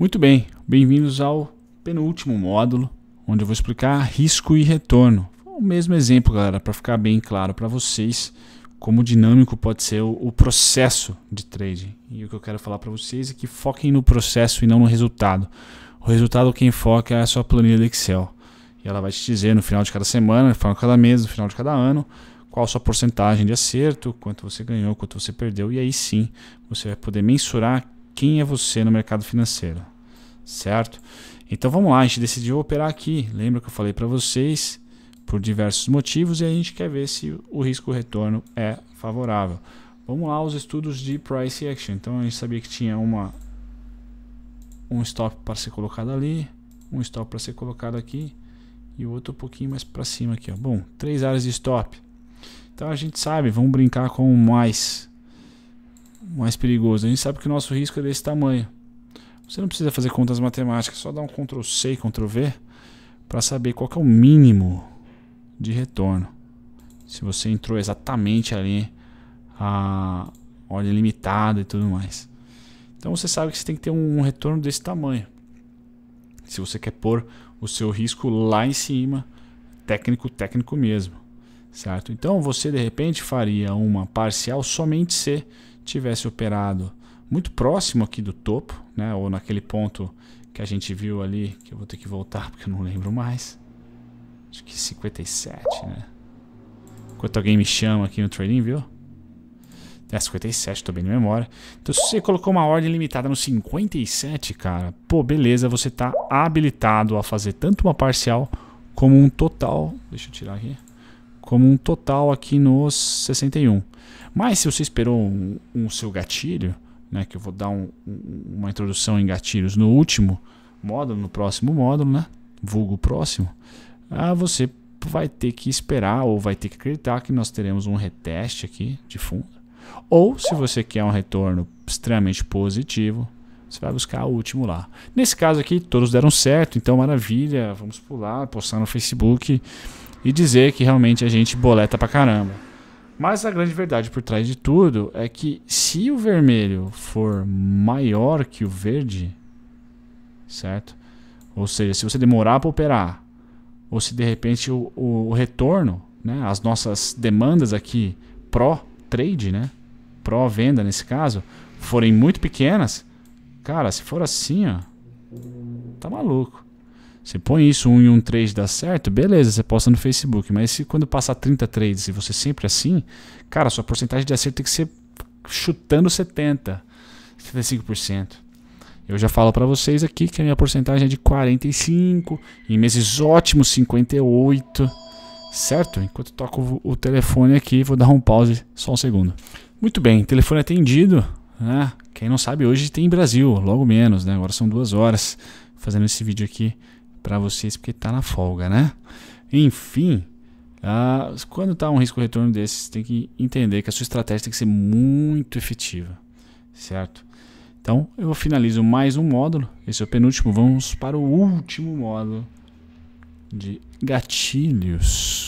Muito bem, bem-vindos ao penúltimo módulo, onde eu vou explicar risco e retorno. O mesmo exemplo, galera, para ficar bem claro para vocês como dinâmico pode ser o, o, processo de trading. E o que eu quero falar para vocês é que foquem no processo e não no resultado. O resultado quem foca é a sua planilha do Excel. E ela vai te dizer no final de cada semana, no final de cada mês, no final de cada ano, qual a sua porcentagem de acerto, quanto você ganhou, quanto você perdeu. E aí sim, você vai poder mensurar quem é você no mercado financeiro, certo? Então vamos lá, a gente decidiu operar aqui. Lembra que eu falei para vocês por diversos motivos e a gente quer ver se o risco-retorno é favorável. Vamos lá os estudos de price action. Então a gente sabia que tinha uma um stop para ser colocado ali, um stop para ser colocado aqui e o outro um pouquinho mais para cima aqui, ó. Bom, três áreas de stop. Então a gente sabe, vamos brincar com mais mais perigoso. A gente sabe que o nosso risco é desse tamanho. Você não precisa fazer contas matemáticas, só dá um Ctrl C e Ctrl V para saber qual é o mínimo de retorno. Se você entrou exatamente ali a ordem limitada e tudo mais. Então você sabe que você tem que ter um retorno desse tamanho. Se você quer pôr o seu risco lá em cima, técnico, técnico mesmo certo? Então você de repente faria uma parcial somente C tivesse operado muito próximo aqui do topo, né, ou naquele ponto que a gente viu ali, que eu vou ter que voltar porque eu não lembro mais. Acho que 57, né? Enquanto alguém me chama aqui no trading, viu? É 57, tô bem de memória. Então se você colocou uma ordem limitada no 57, cara, pô, beleza, você tá habilitado a fazer tanto uma parcial como um total. Deixa eu tirar aqui como um total aqui nos 61. Mas se você esperou um, um seu gatilho, né, que eu vou dar um, uma introdução em gatilhos no último módulo, no próximo módulo, né, vulgo próximo, ah, você vai ter que esperar ou vai ter que acreditar que nós teremos um reteste aqui de fundo. Ou se você quer um retorno extremamente positivo, você vai buscar o último lá. Nesse caso aqui, todos deram certo, então maravilha. Vamos pular, postar no Facebook e dizer que realmente a gente boleta pra caramba. Mas a grande verdade por trás de tudo é que se o vermelho for maior que o verde, certo? Ou seja, se você demorar para operar, ou se de repente o, o, retorno, né, as nossas demandas aqui pró-trade, né, pró-venda nesse caso, forem muito pequenas, cara, se for assim, ó, tá maluco. Você põe isso, um e um trade dá certo, beleza, você posta no Facebook. Mas se quando passar 30 trades e você sempre assim, cara, sua porcentagem de acerto tem que ser chutando 70, 75%. Eu já falo para vocês aqui que a minha porcentagem é de 45, em meses ótimos 58, certo? Enquanto toco o telefone aqui, vou dar um pause, só um segundo. Muito bem, telefone atendido, né? Quem não sabe, hoje tem Brasil, logo menos, né? Agora são duas horas fazendo esse vídeo aqui para vocês porque está na folga, né? Enfim, ah, quando está um risco retorno desses, tem que entender que a sua estratégia tem que ser muito efetiva, certo? Então, eu finalizo mais um módulo, esse é o penúltimo, vamos para o último módulo de gatilhos.